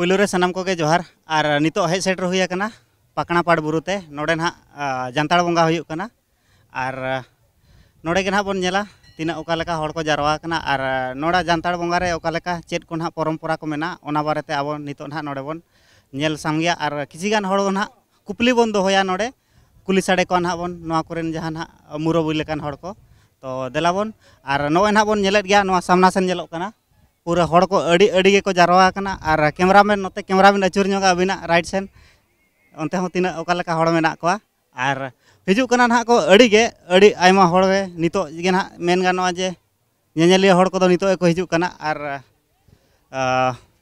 पुलू रे सनाम को के जोहार और नित हज सेटर हुई करना पकड़ापाड़ बुरुते नोड़े ना जानताड़ बंगा हुई करना और नोड़े के ना बन नेला तना ओकालेका हर को जारवा करना और नोड़ा जानताड़ बंगा रे ओकालेका चेत को ना परंपरा को मेना ओना बारेते अब नित ना नोड़े बन नेल सामगिया और किसी गान हड़ ना कुपली बन दोया नोड़े कुली साड़े को ना बन नोआ कोरेन जहां ना मुरबुई लेकान हड़ को तो देलाबन और नोए ना बन नेलेद गया नोआ सामना सेन नेलोग करना पूरा हर को अड़ी को जारवा और कैमरा मैन नोते कैमरा अभी अचूर राइट सेन अंत हो तीना ओकालेका और हजू ना को अड़ी अड़ी आयमा जे ना मेन को नित नितो और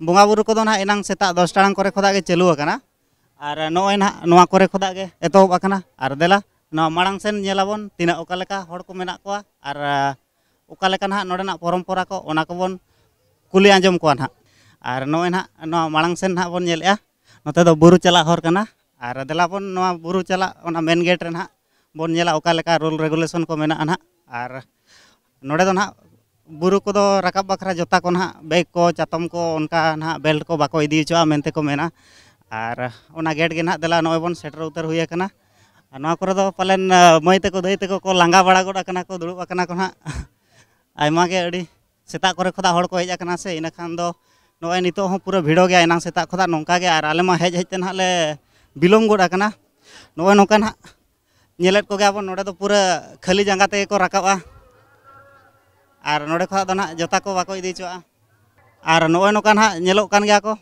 बंगा बुरु को तो ना सेता दस टांग करे खदा और नए ना नोवा करे खदा गे और देला ना मांग सेन नेलाबन तीना को मेना को और ना नोडेना परंपरा को को बन ᱠᱩᱞᱤ ᱟᱸᱡᱚᱢ ᱠᱚᱣᱟ ᱱᱟᱦᱟᱜ ᱟᱨ ᱱᱚᱜᱼᱚᱭ ᱱᱟᱦᱟᱜ ᱱᱚᱣᱟ ᱢᱟᱲᱟᱝ ᱥᱮᱱ ᱱᱟᱦᱟᱜ ᱵᱚᱱ ᱧᱮᱞᱮᱜᱼᱟ ᱱᱚᱛᱮ ᱫᱚ ᱵᱩᱨᱩ ᱪᱟᱞᱟᱜ ᱦᱚᱨ ᱠᱟᱱᱟ ᱟᱨ ᱫᱮᱞᱟ ᱵᱚᱱ ᱱᱚᱣᱟ ᱵᱩᱨᱩ ᱪᱟᱞᱟᱜ ᱚᱱᱟ ᱢᱮᱱ ᱜᱮᱴ ᱨᱮ ᱱᱟᱦᱟᱜ ᱵᱚᱱ ᱧᱮᱞᱟ ᱚᱠᱟ ᱞᱮᱠᱟ ᱨᱩᱞ ᱨᱮᱜᱩᱞᱮᱥᱚᱱ ᱠᱚ ᱢᱮᱱᱟᱜᱼᱟ ᱱᱟᱦᱟᱜ ᱟᱨ ᱱᱚᱰᱮ ᱫᱚ ᱱᱟᱦᱟᱜ ᱵᱩᱨᱩ ᱠᱚᱫᱚ ᱨᱟᱠᱟᱵ ᱵᱟᱠᱷᱨᱟ ᱡᱚᱛᱟ ᱠᱚ ᱱᱟᱦᱟᱜ ᱵᱮᱜᱽ ᱠᱚ ᱪᱟᱛᱚᱢ ᱠᱚ ᱚᱱᱠᱟ ᱱᱟᱦᱟᱜ ᱵᱮᱞᱴ ᱠᱚ ᱵᱟᱠᱚ ᱤᱫᱤ ᱦᱚᱪᱚᱣᱟᱜᱼᱟ ᱢᱮᱱᱛᱮ ᱠᱚ ᱢᱮᱱᱟ ᱟᱨ ᱚᱱᱟ ᱜᱮᱴ ᱜᱮ ᱱᱟᱦᱟᱜ ᱫᱮᱞᱟ ᱱᱚᱜᱼᱚᱭ ᱵᱚᱱ ᱥᱮᱴᱮᱨ ᱩᱛᱟᱹᱨ ᱦᱩᱭ ᱟᱠᱟᱱᱟ ᱟᱨ ᱱᱚᱣᱟ ᱠᱚᱨᱮ ᱫᱚ ᱯᱟᱞᱮᱱ ᱢᱟᱹᱭ ᱛᱟᱠᱚ ᱫᱟᱹᱭ ᱛᱟᱠᱚ ᱠᱚ ᱞᱟᱸᱜᱟ ᱵᱟᱲᱟ ᱜᱚᱫ ᱟᱠᱟᱱᱟ ᱠᱚ ᱫᱩᱲᱩᱵ ᱟᱠᱟᱱᱟ ᱠᱚ ᱱᱟᱦᱟᱜ ᱟᱭᱢᱟ ᱜᱮ ᱟᱹᱰᱤ ᱥᱮᱛᱟᱜ ᱠᱚᱨᱮ ᱠᱷᱚᱫᱟ ᱦᱚᱲ ᱠᱚ ᱦᱮᱡ ᱟᱠᱟᱱᱟ ᱥᱮ ᱤᱱᱟᱹ ᱠᱷᱟᱱ ᱫᱚ ᱱᱚᱜᱼᱚᱭ ᱱᱤᱛᱚᱜ ᱦᱚᱸ ᱯᱩᱨᱟᱹ ᱵᱷᱤᱲᱚ ᱜᱮᱭᱟ ᱮᱱᱟᱝ ᱥᱮᱛᱟᱜ ᱠᱷᱚᱫᱟ ᱱᱚᱝᱠᱟ ᱜᱮ ᱟᱨ ᱟᱞᱮ ᱢᱟ ᱦᱮᱡ ᱦᱮᱡ ᱛᱮ ᱱᱟᱦᱟᱜ ᱞᱮ ᱵᱤᱞᱚᱢ ᱜᱚᱫ ᱟᱠᱟᱱᱟ ᱱᱚᱜᱼᱚᱭ ᱱᱚᱝᱠᱟ ᱱᱟᱦᱟᱜ ᱧᱮᱞᱮᱫ ᱠᱚᱜᱮᱭᱟᱵᱚᱱ ᱱᱚᱰᱮ ᱫᱚ ᱯᱩᱨᱟᱹ ᱠᱷᱟᱹᱞᱤ ᱡᱟᱸᱜᱟ ᱛᱮᱜᱮ ᱠᱚ ᱨᱟᱠᱟᱵᱼᱟ ᱟᱨ ᱱᱚᱰᱮ ᱠᱷᱚᱱᱟᱜ ᱫᱚ ᱱᱟᱦᱟᱜ ᱡᱚᱛᱟ ᱠᱚ ᱵᱟᱠᱚ ᱤᱫᱤ ᱦᱚᱪᱚᱣᱟᱜᱼᱟ ᱟᱨ ᱱᱚᱜᱼᱚᱭ ᱱᱚᱝᱠᱟ ᱱᱟᱦᱟᱜ ᱧᱮᱞᱚᱜ ᱠᱟᱱ ᱜᱮᱭᱟ ᱠᱚ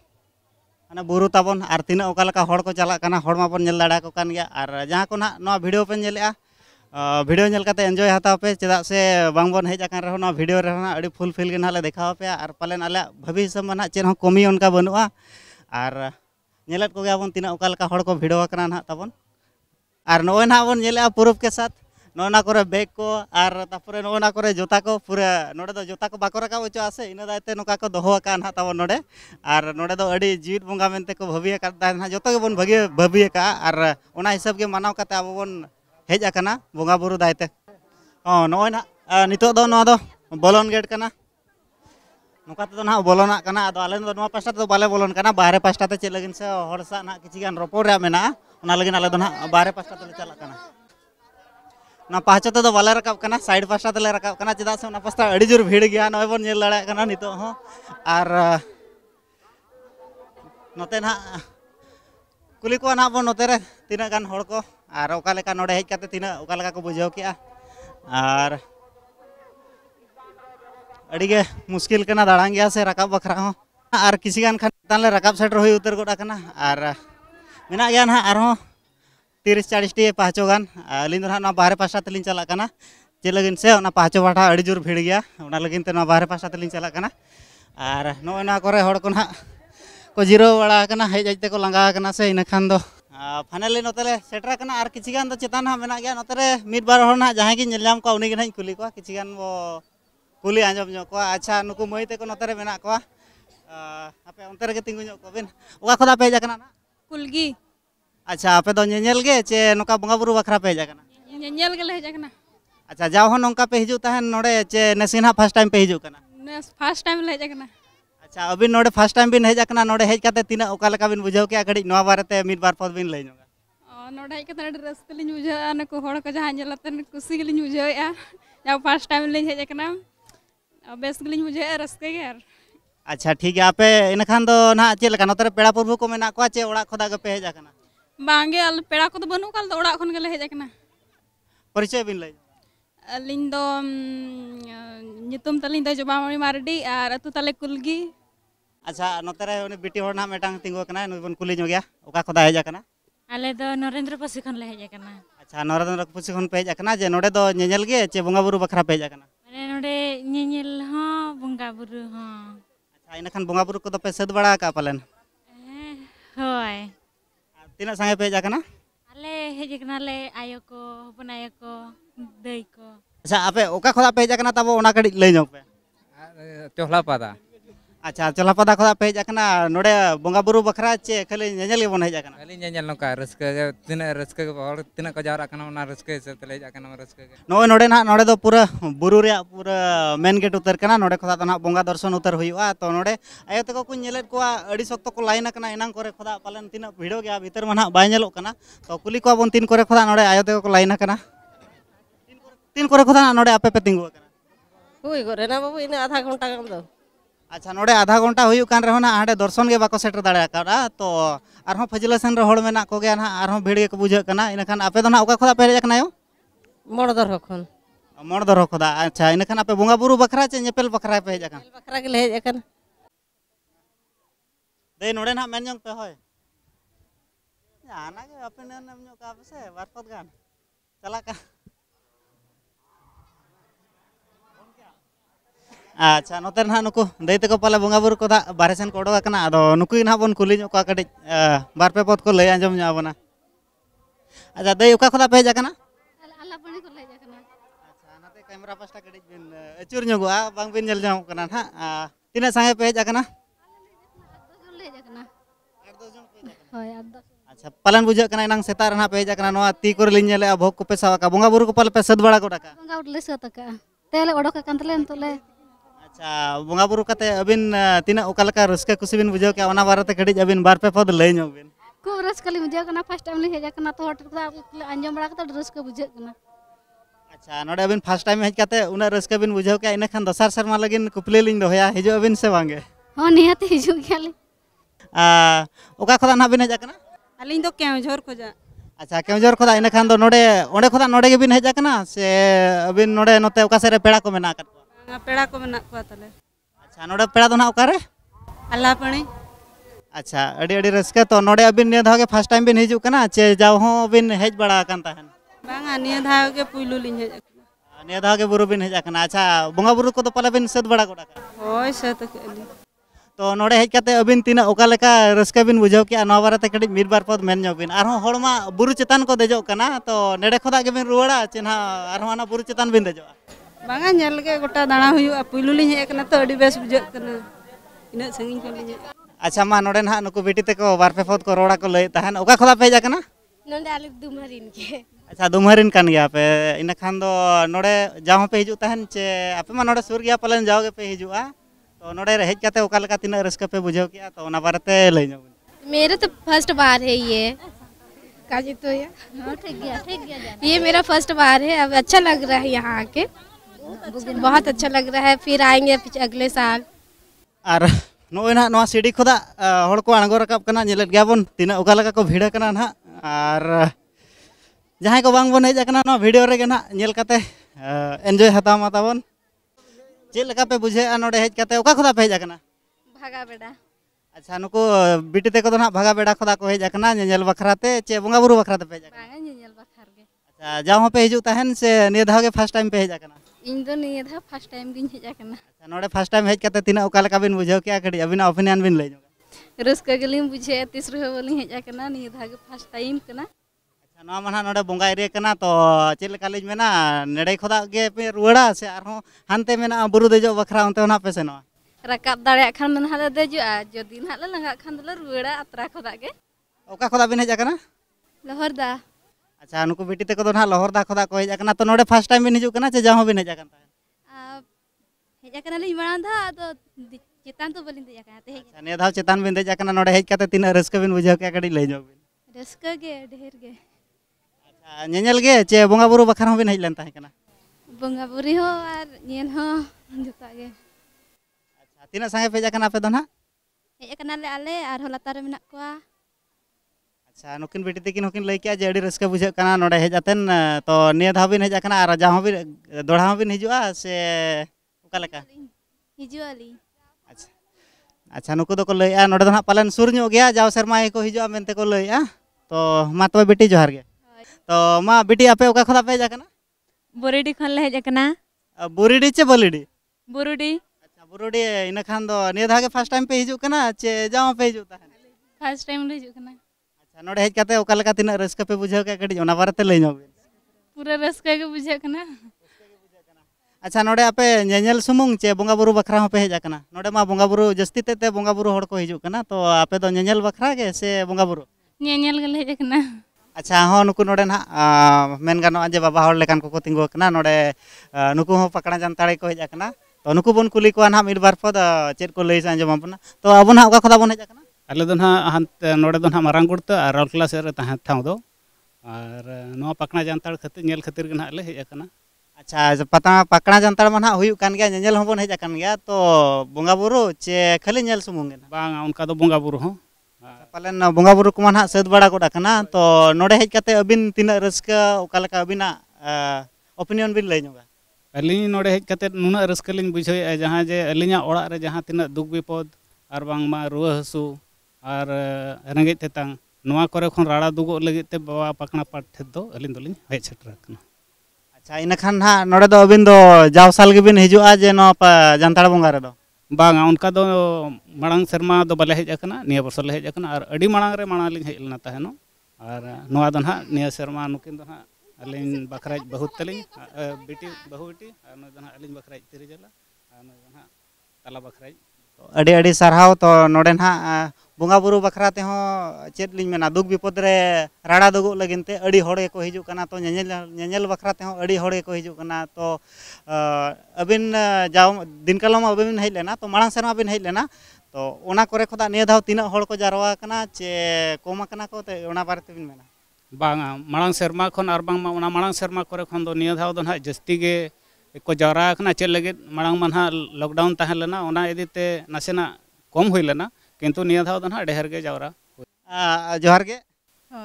ᱢᱟᱱᱮ ᱵᱩᱨᱩ ᱛᱟᱵᱚᱱ ᱟᱨ ᱛᱤᱱᱟᱹᱜ ᱚᱠᱟ ᱞᱮᱠᱟ ᱦᱚᱲ ᱠᱚ ᱪᱟᱞᱟᱜ ᱠᱟᱱᱟ ᱦᱚᱲ ᱢᱟᱵᱚᱱ ᱧᱮᱞ ᱫᱟᱲᱮᱭᱟᱠᱚ ᱠᱟᱱ ᱜᱮᱭᱟ ᱟᱨ ᱡᱟᱦᱟᱸ ᱠᱚ ᱱᱟᱦᱟᱜ ᱱᱚᱣᱟ ᱵᱷᱤᱰᱤᱭᱳ ᱯᱮ ᱧᱮᱞᱮᱜᱼᱟ ᱵᱷᱤᱰᱭᱳ ᱧᱮᱞ ᱠᱟᱛᱮ ᱮᱱᱡᱚᱭ ᱦᱟᱛᱟᱣ ᱯᱮ ᱪᱮᱫᱟᱜ ᱥᱮ ᱵᱟᱝᱵᱚᱱ ᱦᱮᱡ ᱟᱠᱟᱱ ᱨᱮᱦᱚᱸ ᱱᱚᱣᱟ ᱵᱷᱤᱰᱭᱳ ᱨᱮᱦᱚᱸ ᱟᱹᱰᱤ ᱯᱷᱩᱞᱯᱷᱤᱞ ᱜᱮ ᱱᱟᱦᱟᱜ ᱞᱮ ᱫᱮᱠᱷᱟᱣ ᱟᱯᱮᱭᱟ ᱟᱨ ᱯᱟᱞᱮᱱ ᱟᱞᱮᱭᱟᱜ ᱵᱷᱟᱹᱵᱤ ᱦᱤᱥᱟᱹᱵ ᱢᱟ ᱱᱟᱦᱟᱜ ᱪᱮᱫ ᱦᱚᱸ ᱠᱚᱢᱤ ᱚᱱᱠᱟ ᱵᱟᱹᱱᱩᱜᱼᱟ ᱟᱨ ᱧᱮᱞᱮᱫ ᱠᱚᱜᱮᱭᱟᱵᱚᱱ ᱛᱤᱱᱟᱹᱜ ᱚᱠᱟ ᱞᱮᱠᱟ ᱦᱚᱲ ᱠᱚ ᱵᱷᱤᱰᱭᱳ ᱟᱠᱟᱱᱟ ᱱᱟᱦᱟᱜ ᱛᱟᱵᱚᱱ ᱟᱨ ᱱᱚᱜᱼᱚᱭ ᱱᱟᱦᱟᱜ ᱵᱚᱱ ᱧᱮᱞᱮᱜᱼᱟ ᱯᱩᱨᱩᱵ ᱠᱮ ᱥᱟᱛ ᱱᱚᱜᱼᱚᱱᱟ ᱠᱚᱨᱮ ᱵᱮᱜᱽ ᱠᱚ ᱟᱨ ᱛᱟᱯᱚᱨᱮ ᱱᱚᱜᱼᱚᱱᱟ ᱠᱚᱨᱮ ᱡᱚᱛᱟ ᱠᱚ ᱯᱩᱨᱟᱹ ᱱᱚᱰᱮ ᱫᱚ ᱡᱚᱛᱟ ᱠᱚ ᱵᱟᱠᱚ ᱨᱟᱠᱟᱵ ᱦᱚᱪᱚᱜᱼᱟ ᱥᱮ ᱤᱱᱟᱹ ᱫᱟᱭᱛᱮ ᱱᱚᱝᱠᱟ ᱠᱚ ᱫᱚᱦᱚ ᱟᱠᱟᱫᱼᱟ ᱱᱟᱦᱟᱜ ᱛᱟᱵᱚᱱ ᱱᱚᱰᱮ ᱟᱨ ᱱᱚᱰᱮ ᱫᱚ ᱟᱹᱰᱤ ᱡᱤᱣᱤᱫ ᱵᱚᱸᱜᱟ ᱢᱮᱱᱛᱮ ᱠᱚ ᱵᱷᱟᱹᱵᱤ ᱟᱠᱟᱫ ᱛᱟᱦᱮᱱ ᱱᱟᱦᱟᱜ ᱡᱚᱛᱚ ᱜᱮᱵᱚᱱ ᱵᱷᱟᱹᱜᱤ ᱵᱷᱟᱹᱵᱤ ᱟᱠᱟᱫᱼᱟ ᱟᱨ ᱚᱱᱟ ᱦᱤᱥᱟᱹᱵ ᱜᱮ ᱢᱟᱱᱟᱣ ᱠᱟᱛᱮ ᱟᱵᱚ ᱵᱚᱱ हजना बंगा बुरु दायते नितो दो दो बोलन गेट करना नुका तो ना बोलन कना आले दो पास्टा तो बाले बोलन करना बारे पास्टा ते लगे से हर सा ना कि रोपड़ रोपोर रे मेना ओना लगिन आले दो ना बाहरे पास्टा ते चला तो बाले रकाब करना साइड पास्टा ते रकाब करना चेदा से ओना पास्टा अड़ी जोर भीड़ गया नय बन दाड़ा नित कना ना कुली को ना बो नते रे तीना गान हड़ को और ओका ना हज कर तीन को बुझे के मुश्किल कर दाड़ गया से रकाब बखरा हो और किसी गान खान रकाब सेटर हुई उतर गोद मेना गया ना और तिर चालीस टी पहाचो गान अली बहरे पासा तीन चलना चल लगे से पहाचो पाठा जोर भीड़ गया लगे बहरे पासा तीन चलना और नोना को जिर बड़ा हज हजते लांगा से इन खान फाइनली नोतले सेटर करना और किसी गान तो चितान हाँ मेना गया नोतरे मीट बार हो जहाँ की निलम को उन्हीं के कुली को किसी गान वो कुली आंजम जो को अच्छा नुक मई तक को नोतरे को आपे उन्तर के को बिन उगा खुदा पे जा ना कुलगी अच्छा आप तो नियल के चे नोका बंगा बुरु वखरा पे जा अच्छा जाओ नौका पे हजू ताहन नोड़े चे नसीना फर्स्ट टाइम पे हिजु करना टाइम ले अच्छा अभी नोड़े फर्स्ट टाइम बिन हज अकना नोड़े हज करते तीना ओका लका बिन बुझाओ के घड़ी नवा बारते मिद बार पद बिन ले जोगा नोड़े हज करते नोड़े रस लिन बुझा न को होड़ को जहां जलते खुशी लिन बुझाया जब फर्स्ट टाइम लिन हज अकना बेस लिन बुझाया रस के यार अच्छा ठीक है आपे इनखान तो ना चल का नोतर पेड़ा पुरबु को मेना को चे ओड़ा खोदा गपे हज अकना बांगे अल पेड़ा को तो बनु कल तो ओड़ा खन गले हज अकना परिचय बिन ले अलिन दो नितुम तलिन तो दो तो जबामणी मारडी और अतु तले कुलगी अच्छा नोते रे उनी बिटी होना मेटांग तिंगो कना नु बन कुली जोगिया ओका खदा हेज कना आले दो नरेंद्र पसी खन ले हेज कना अच्छा नरेंद्र पसी खन पे हेज कना जे नोडे दो नेजल गे चे बंगा बुरु बखरा पे हेज कना माने नोडे नेजल ह बंगा बुरु ह अच्छा इन खन बंगा बुरु को दो पे बड़ा का पालन होय तीना संगे पे कना आले हेज कना ले आयो को को को अच्छा आपे ओका खदा पे कना ओना कडी पे तोहला पादा আচ্ছা চালাপদা খোদা পেজ আকনা নড়ে বঙাবুরু বখরা চি খালি নঞেলিবন হেজ আকনা খালি নঞেলন কা রসকে তিনা রসকে পহর তিনা কজাৰ আকনা না রসকে তেলেজ আকনা রসকে নয়ে নড়ে না নড়ে তো পুরা বুরুৰিয়া পুরা মেন গেট উতৰকনা নড়ে কথা তনা বঙা দৰ্শন উতৰ হৈয়া তো নড়ে আয়তক কো নিলেত কোৱা আড়ি সক্তক লাইনাকনা ইনান কৰে খোদা পালেন তিনা ভিডিও গে ভিতৰ মানা বাইনলকনা তো কুলিক কোৱা বন তিন কৰে খোদা নড়ে আয়তক কো লাইনাকনা তিন কৰে খোদা নড়ে আপে পে ติং গোকনা কই গৰে না বাবু ইন আধা ঘণ্টা কামতো আচ্ছা নড়ে আধা ঘন্টা হইকান রেহনা আড়ে দর্শন গে বক সেটড়া দড়া কা না তো আর হ ফাজিলেশন রে হল মেনাক গিয়া না আর হ ভিড় কে বুঝকানা ইনখান আপে দনা ওকা খোদা পেহেজকনাও মড় দরকুন মড় দরকদা আচ্ছা ইনখান আপে বঙা বুরু বকড়া চে নেপেল বকড়ায় পেহেজকানা বকড়া গলে হেজকানা দেই নড়ে না মেনজং তে হয় হ্যাঁ না গে আপে না নেমজ কাপসে বারপৎ গান চালাকা আচ্ছা নতেন না নকু দইতে কো পালে বঙাবুরু কো দা বারেসেন কোড়ো আকনা আদো নুকুই না বন কুলিজ ওকা কাটি বারপে পত কো লৈ আঞ্জম যাওব না আচ্ছা দই ওকা কোলা পেজ আকনা তাহলে আল্লাহ বানি কো লৈজ আকনা আচ্ছা নতে ক্যামেরা পাস্তা কাটি বিন এচুর নগোয়া বাং বিন জল যাওকনা না তিনা সাংহে পেজ আকনা আল্লাহ লৈজ আকনা এক দজন কইদ আকনা হয় আদদা আচ্ছা পালান বুঝ আকনা ইনং সেতার না পেজ আকনা নয়া তি কো লিন জালে অভোক কো পেসা কা বঙাবুরু কো পাল পেসদ বড়া কো ঢাকা বঙাবুরু লসতক তাহলে ওড়ো কা কান তলে ন তলে अच्छा बंगा बुरु अबिन तीन ओकालका रस्का कुसी बिन बुझो के बार पे पद लई नबिन खूब रस्का लि बुझो कना अच्छा नडे अबिन फर्स्ट टाइम हेज कते उना रस्का बिन बुझो के इने खान से बांगे हो नियाते खोजा अच्छा केउझोर खदा इने से अबिन नडे नते ओका पेडा को मेना ᱟᱯᱮᱲᱟ ᱠᱚᱢᱮᱱᱟ ᱠᱚ ᱛᱟᱞᱮ ᱟᱪᱷᱟ ᱱᱚᱲᱟ ᱯᱮᱲᱟ ᱫᱚᱱᱟ ᱚᱠᱟᱨᱮ ᱟᱞᱟᱯᱟણી ᱟᱪᱷᱟ ᱟᱹᱰᱤᱼᱟᱹᱰᱤ ᱨᱟᱥᱠᱟ ᱛᱚ ᱱᱚᱲᱮ ᱟᱹᱵᱤᱱ ᱧᱮᱫᱟ ᱦᱚᱸᱜᱮ ᱯᱷᱟᱥᱴ ᱴᱟᱭᱤᱢ ᱵᱤᱱ ᱦᱤᱡᱩᱜ ᱠᱟᱱᱟ ᱪᱮ ᱡᱟᱣ ᱦᱚᱸ ᱟᱹᱵᱤᱱ ᱦᱮᱡ ᱵᱟᱲᱟ ᱠᱟᱱ ᱛᱟᱦᱮᱱ ᱵᱟᱝᱟ ᱧᱮᱫᱟ ᱦᱚᱸᱜᱮ ᱯᱩᱭᱞᱩ ᱞᱤᱧ ᱦᱮᱡ ᱟᱠᱟᱱᱟ ᱧᱮᱫᱟ ᱦᱚᱸᱜᱮ ᱵᱩᱨᱩ ᱵᱤᱱ ᱦᱮᱡ ᱟᱠᱟᱱᱟ ᱟᱪᱷᱟ ᱵᱚᱝᱜᱟ ᱵᱩᱨᱩ ᱠᱚ ᱫᱚ ᱯ बांगा अच्छा मा नोडे ना नुकु बेटी तको बारपे फोद को रोड़ा को लय तहन ओका खदा पे जाकना के अच्छा दुमहरिन कान गया पे इन खान जाओ पे हिजु तहन चे आपे सुर गया पलन पे हिजुआ तो नोडे रह जाते ओका लका पे बुझाओ तो ना बारते लय मेरे तो फर्स्ट बार है ये काजी तो ये हाँ ठीक गया गया ये मेरा फर्स्ट बार है अब अच्छा लग रहा है यहाँ आके बहुत अच्छा लग रहा है फिर आएंगे अगले साल और नोना सीढ़ी खुदा को आगो रकाब गयाबन तीना ओका को भीड़ ना और जहाँ को बांग बन हजना भिडियो ना ना एनजॉय हताव माताबन चलका पे बुझे ना हज खुदा पे हजना भागा बेड़ा अच्छा नुक बीटी तक तो ना भागा बेड़ा खुदा को हजना नेल बखराते चे बंगा बुरु बखराते पे हजना अच्छा जाओ पे हजू तहन से निधा धाव फर्स्ट टाइम पे हजना इन दो फर्स्ट टाइम गिन हेज करना अच्छा नोडे फर्स्ट टाइम हेज करते तीना ओका लका बिन बुझो क्या कड़ी अबिन ओपिनियन बिन ले रस्का गलिम बुझे तीसरो बोली हेज करना नहीं था फर्स्ट टाइम करना अच्छा नवा मना नोडे बोंगा एरिया करना तो चेल कॉलेज में ना नेड़े खुदा गे पे रुड़ा से आर हो हनते में ना बुरु देजो बखरा हनते ना पैसे ना रकाब दाड़े खान में हाले देजो जदी ना लंगा खान दले रुड़ा अतरा खुदा गे ओका खुदा बिन हेज करना लहरदा আচ্ছা নুকো বিটি তে কদ না লহর দা খোদা কো হিজকনা তো নড়ে ফার্স্ট টাইম বিন হিজুকনা জে জাম হবিন না জাগান আ হিজকনা লিন মড়ান দ আ তো জেতান তো বলিন দই আকনা তে আচ্ছা নেদাল জেতান বিন দই আকনা নড়ে হিজকাতে তিন রাসক বিন বুঝো কে কাটি লৈ জোক বিন রাসক গে ঢের গে আচ্ছা নেল গে জে বঙাবুরু বখর হবিন হিজলান তাইকনা বঙাবুরি হ আর নেল হ জতাক গে আচ্ছা তিনা সাঙ্গে ফেজাকনা আপে দনা হিজকনালে আলে আর হলতারে মনা কোয়া ᱟᱪᱪᱷᱟ ᱱᱩᱠᱤᱱ ᱵᱤᱴᱤ ᱛᱟᱹᱠᱤᱱ ᱦᱚᱸᱠᱤᱱ ᱞᱟᱹᱭ ᱠᱮᱜᱼᱟ ᱡᱮ ᱟᱹᱰᱤ ᱨᱟᱹᱥᱠᱟᱹ ᱵᱩᱡᱷᱟᱹᱜ ᱠᱟᱱᱟ ᱱᱚᱰᱮ ᱦᱮᱡ ᱟᱛᱮᱱ ᱛᱚ ᱱᱤᱭᱟᱹ ᱫᱷᱟᱣ ᱵᱤᱱ ᱦᱮᱡ ᱟᱠᱟᱱᱟ ᱟᱨ ᱨᱟᱡᱟ ᱦᱚᱸ ᱵᱤᱱ ᱫᱚᱲᱦᱟ ᱦᱚᱸ ᱵᱤᱱ ᱦᱤᱡᱩᱜᱼᱟ ᱥᱮ ᱚᱠᱟ ᱞᱮᱠᱟ ᱦᱤᱡᱩᱜ ᱟᱹᱞᱤᱧ ᱟᱪᱪᱷᱟ ᱟᱪᱪᱷᱟ ᱱᱩᱠᱩ ᱫᱚᱠᱚ ᱞᱟᱹᱭᱮᱜᱼᱟ ᱱᱚᱰᱮ ᱫᱚ ᱦᱟᱸᱜ ᱯᱟᱞᱮᱱ ᱥᱩᱨ ᱧᱚᱜ ᱜᱮᱭᱟ ᱡᱟᱣ ᱥᱮᱨᱢᱟ ᱜᱮᱠᱚ ᱦᱤᱡᱩᱜᱼᱟ ᱢᱮᱱᱛᱮ ᱠᱚ ᱞᱟᱹᱭᱮᱜᱼᱟ ᱛᱚ ᱢᱟ ᱛᱚᱵᱮ ᱵᱤᱴᱤ ᱡᱚᱦᱟᱨ ᱜᱮ तो माँ बेटी आप खदा पे जाकना बोरीडी खन ले जाकना बोरीडी चे बलीडी बोरीडी अच्छा बोरीडी इन खान दो नियधा के फर्स्ट टाइम पे हिजु कना चे जाओ पे हिजु फर्स्ट टाइम ले हिजु कना नोड़े हेज काते ओका लका तिना रस्का पे बुझाओ के कड़ी ओना बारे ते ले नो पूरा रस्का के बुझा कना अच्छा नोड़े आपे नेनेल सुमुंग चे बोंगा बुरु बखरा हो पे हेज कना नोड़े मा बोंगा बुरु जस्ती ते ते बोंगा बुरु होड़ को हिजु कना तो आपे दो नेनेल बखरा के से बोंगा बुरु नेनेल गले हेज कना अच्छा हो नुकु नोड़े ना मेन गनो जे बाबा होड़ लेकान को को तिंगो कना नोड़े नुकु हो पकड़ा जनताड़े को हेज कना तो नुकु बोन कुली को ना मिड बार पद चेत को ले सा जमा बना तो अबन हा ओका खदा बन हेज कना ᱟᱞᱮ ᱫᱚ ᱱᱟᱦᱟᱜ ᱱᱚᱰᱮ ᱫᱚ ᱱᱟᱦᱟᱜ ᱢᱟᱨᱟᱝᱜᱩᱲᱛᱮ ᱟᱨ ᱨᱟᱣᱞᱠᱮᱞᱟ ᱥᱮᱫ ᱨᱮ ᱛᱟᱦᱮᱸ ᱴᱷᱟᱶ ᱫᱚ ᱟᱨ ᱱᱚᱣᱟ ᱯᱟᱠᱲᱟ ᱡᱟᱱᱛᱟᱲ ᱠᱷᱟᱹᱛᱤᱨ ᱧᱮᱞ ᱠᱷᱟᱹᱛᱤᱨ ᱜᱮ ᱱᱟᱦᱟᱜ ᱞᱮ ᱦᱮᱡ ᱟᱠᱟᱱᱟ ᱟᱪᱪᱷᱟ ᱯᱟᱛᱟ ᱯᱟᱠᱲᱟ ᱡᱟᱱᱛᱟᱲ ᱢᱟ ᱱᱟᱦᱟᱜ ᱦᱩᱭᱩᱜ ᱠᱟᱱ ᱜᱮᱭᱟ ᱧᱮᱧᱮᱞ ᱦᱚᱸᱵᱚᱱ ᱦᱮᱡ ᱟᱠᱟᱱ ᱜᱮᱭᱟ ᱛᱚ ᱵᱚᱸᱜᱟ ᱵᱩᱨᱩ ᱪᱮ ᱠᱷᱟᱹᱞᱤ ᱧᱮᱞ ᱥᱩᱢᱩᱝ ᱜᱮ ᱵᱟᱝ ᱚᱱᱠᱟ ᱫᱚ ᱵᱚᱸᱜᱟ ᱵᱩᱨᱩ ᱦᱚᱸ ᱯᱟᱞᱮᱱ ᱵᱚᱸᱜᱟ ᱵᱩᱨᱩ ᱠᱚᱢᱟ ᱱᱟᱦᱟᱜ ᱥᱟᱹᱛ ᱵᱟᱲᱟ ᱜᱚᱫ ᱟᱠᱟᱱᱟ ᱛᱚ ᱱᱚᱰᱮ ᱦᱮᱡ ᱠᱟᱛᱮ ᱟᱹᱵᱤᱱ ᱛᱤᱱᱟᱹᱜ ᱨᱟᱹᱥᱠᱟᱹ ᱚᱠᱟ ᱞᱮᱠᱟ ᱟᱹᱵᱤᱱᱟᱜ ᱚᱯᱤᱱᱤᱭᱚᱱ ᱵᱤᱱ ᱞᱟᱹᱭ ᱧᱚᱜᱟ ᱟᱹᱞᱤᱧ ᱱᱚᱰᱮ ᱦᱮᱡ ᱠᱟᱛᱮ ᱱᱩᱱᱟᱹᱜ ᱨᱟᱹᱥᱠᱟᱹ ᱞᱤᱧ ᱵᱩᱡᱷᱟᱹᱣᱮᱜᱼᱟ ᱡᱟᱦᱟᱸ ᱡᱮ ᱟᱹᱞᱤᱧᱟᱜ ᱚᱲᱟᱜ ᱨᱮ ᱡᱟᱦᱟᱸ ᱛᱤᱱᱟᱹᱜ ᱫᱩᱠ ᱵᱤᱯᱚᱫ ᱟᱨ ᱵᱟᱝᱢᱟ ᱨᱩᱣᱟᱹ ᱦᱟᱹᱥᱩ ᱟᱨ ᱨᱮᱸᱜᱮᱡ ᱛᱮᱛᱟᱝ ᱱᱚᱣᱟ ᱠᱚᱨᱮ ᱠᱷᱚᱱ ᱨᱟᱲᱟ ᱫᱩᱜᱚᱜ ᱞᱟᱹᱜᱤᱫ ᱛᱮ ᱵᱟᱵᱟ ᱯᱟᱠᱲᱟ ᱯᱟᱴ ᱴᱷᱮᱱ ᱫᱚ ᱟᱹᱞᱤᱧ ᱫᱚᱞᱤᱧ ᱦᱮᱡ ᱥᱮᱴᱮᱨ ᱟᱠᱟᱱᱟ ᱟᱪᱪᱷᱟ ᱤᱱᱟᱹᱠᱷᱟᱱ ᱦᱟᱸᱜ ᱱᱚᱰᱮ ᱫᱚ ᱟᱹᱵᱤᱱ ᱫᱚ ᱡᱟᱣ ᱥᱟᱞ ᱜᱮᱵᱤᱱ ᱦᱤᱡᱩᱜᱼᱟ ᱡᱮ ᱱᱚᱣᱟ ᱡᱟᱱᱛᱷᱟᱲ ᱵᱚᱸᱜᱟ ᱨᱮᱫᱚ ᱵᱟᱝᱟ ᱚᱱᱠᱟ ᱫᱚ ᱢᱟᱲᱟᱝ ᱥᱮᱨᱢᱟ ᱫᱚ ᱵᱟᱞᱮ ᱦᱮᱡ ᱟᱠᱟᱱᱟ ᱱᱤᱭᱟᱹ ᱵᱚᱨᱥᱟ ᱞᱮ ᱦᱮᱡ ᱟᱠᱟᱱᱟ ᱟᱨ ᱟᱹᱰᱤ ᱢᱟᱲᱟᱝ ᱨᱮ ᱢᱟᱲᱟᱝ ᱞᱤᱧ ᱦᱮᱡ ᱞᱮᱱᱟ ᱛᱟᱦᱮᱱᱚᱜ ᱟᱨ ᱱᱚᱣᱟ ᱫᱚ ᱱᱟᱦᱟᱜ ᱱᱤᱭᱟᱹ ᱥᱮᱨᱢᱟ ᱱᱩᱠᱤᱱ ᱫᱚ ᱱᱟᱦᱟᱜ ᱟᱹᱞᱤᱧ ᱵᱟᱠᱷᱨᱟᱡ ᱵᱟᱹᱦᱩ ᱛᱟᱹᱞᱤᱧ ᱵᱤᱴᱤ ᱵᱟᱹᱦᱩ ᱵᱤᱴᱤ ᱟᱨ ᱱᱩᱭ ᱫᱚ ᱱᱟᱦᱟᱜ ᱟᱹᱞᱤᱧ ᱵᱟᱠᱷᱨᱟᱡ ᱛᱤᱨᱤ ᱡᱟᱞᱟ ᱟᱨ ᱱᱩᱭ ᱫᱚ ᱱᱟᱦᱟᱜ ᱛᱟᱞᱟ ᱵᱟᱠᱷᱨᱟᱡ ᱟᱹᱰᱤ ᱟᱹᱰᱤ ᱥᱟᱨᱦᱟᱣ ᱛᱚ ᱱᱚᱰᱮ ᱱᱟᱦᱟᱜ बंगा बो बखरा चेली दुख विपद राड़ा दगो लगन को हजुना तो नेल बखरा को हजुना तो अब दिन कालम अब हजलेना तो मांग सेमा बिन हजलेना तो खुदा निया दौ तीन को जारवा चे कम को बारे तेबी मे मांग सेमा खा मांग सेमा खा दौ दो हाँ जस्ती को जारवा चेक मांग मा हाँ लकडाउन तहलना इदीते नाशेना किंतु निया तो हाँ, अच्छा, तो था ना ढेर के जावरा जोहार के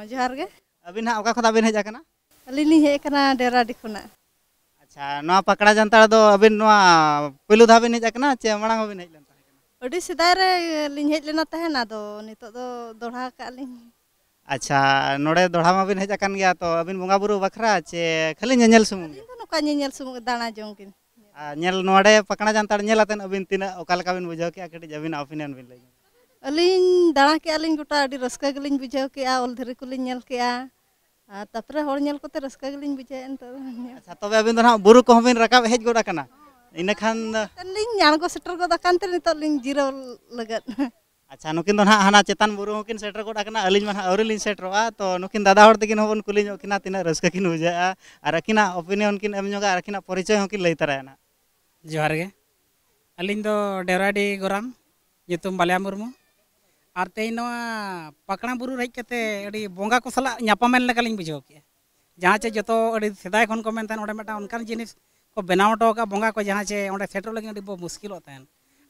जोहार के अबिन हाँ ओका खदा अबिन हज करना अली ली है करना डेरा दिखुना अच्छा ना पकड़ा जनता दो अबिन नवा पहलू धा बिन हज करना चे मड़ांग अबिन हज लेन अड़ी सदार लिन हज लेना तहना दो नितो दो तो दोढ़ा का लिन अच्छा नोड़े दोढ़ा माबिन हज करन गया तो अबिन बुंगा बुरु बखरा चे खाली नेल सुमुंग नोका नेल सुमुंग दाना जोंकिन नेल नोड़े पकड़ा जनता नेल अतन अबिन तिना ओकाल का बिन बुझो के अकड़ी अबिन ऑपिनियन बिन ले Aling darah ke aling kita di raska geling bijak ke a ol dari kuling nyel ke a tapra hor nyel kote raska geling bija entar. Satu be itu tanah buruk kau bin raka behej gora kana. Ini kan Aling, nyal ko seter kota kan tani to ling legat. Acha nukin tanah hana cetan buruk mungkin seter kota kana aling mana orang ling seter to nukin dada hor tekin hobon kuling nyel kina tina raska kin bija arakina opini onkin em nyoga arakina porice onkin lei tara ena. Jiharge. Aling itu derwadi di Nyetum itu murmu. और तेज पाकड़ा बुरु हे कहते बंगा को सलामेन लगा बुझे कि जहाँ चे जो तो सदा खन को मैं अंकान को बनाव हटो का बंगा को जहाँ चे अ लगे बहुत मुश्किल